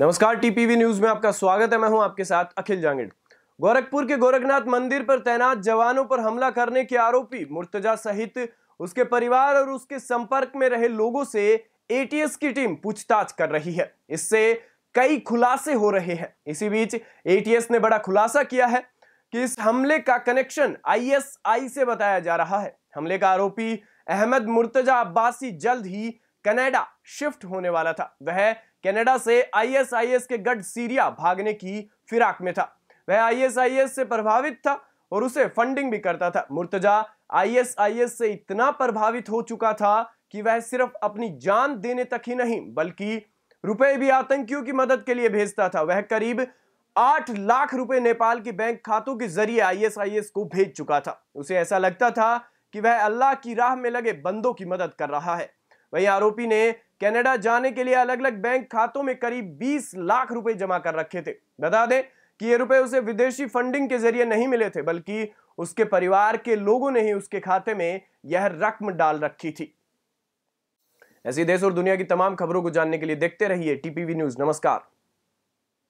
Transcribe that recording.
नमस्कार TPV news में आपका स्वागत है मैं हूं आपके साथ अखिल जांगिड़ गोरखपुर के गोरखनाथ मंदिर पर तैनात जवानों पर हमला करने के आरोपी मुर्तजा सहित उसके परिवार और उसके संपर्क में रहे लोगों से एटीएस की टीम पूछताछ कर रही है इससे कई खुलासे हो रहे हैं इसी बीच एटीएस ने बड़ा खुलासा किया है कि इस हमले का कनेक्शन आईएसआई से बताया जा रहा है हमले का आरोपी अहमद मुर्तजा अब्बासी जल्द ही कनाडा शिफ्ट होने वाला था वह कनाडा से आईएसआईएस के गढ़ सीरिया भागने की फिराक में था वह आईएसआईएस से प्रभावित था और उसे फंडिंग भी करता था मुर्तजा आईएसआईएस से इतना प्रभावित हो चुका था कि वह सिर्फ अपनी जान देने तक ही नहीं बल्कि रुपए भी आतंकियों की मदद के लिए भेजता था वह करीब आठ लाख रुपए नेपाल के बैंक खातों के जरिए आईएसआईएस को भेज चुका था उसे ऐसा लगता था कि वह अल्लाह की राह में लगे बंदों की मदद कर रहा है वहीं आरोपी ने कनाडा जाने के लिए अलग अलग बैंक खातों में करीब 20 लाख रुपए जमा कर रखे थे बता दें कि ये रुपए उसे विदेशी फंडिंग के जरिए नहीं मिले थे बल्कि उसके परिवार के लोगों ने ही उसके खाते में यह रकम डाल रखी थी ऐसी देश और दुनिया की तमाम खबरों को जानने के लिए देखते रहिए टीपीवी न्यूज नमस्कार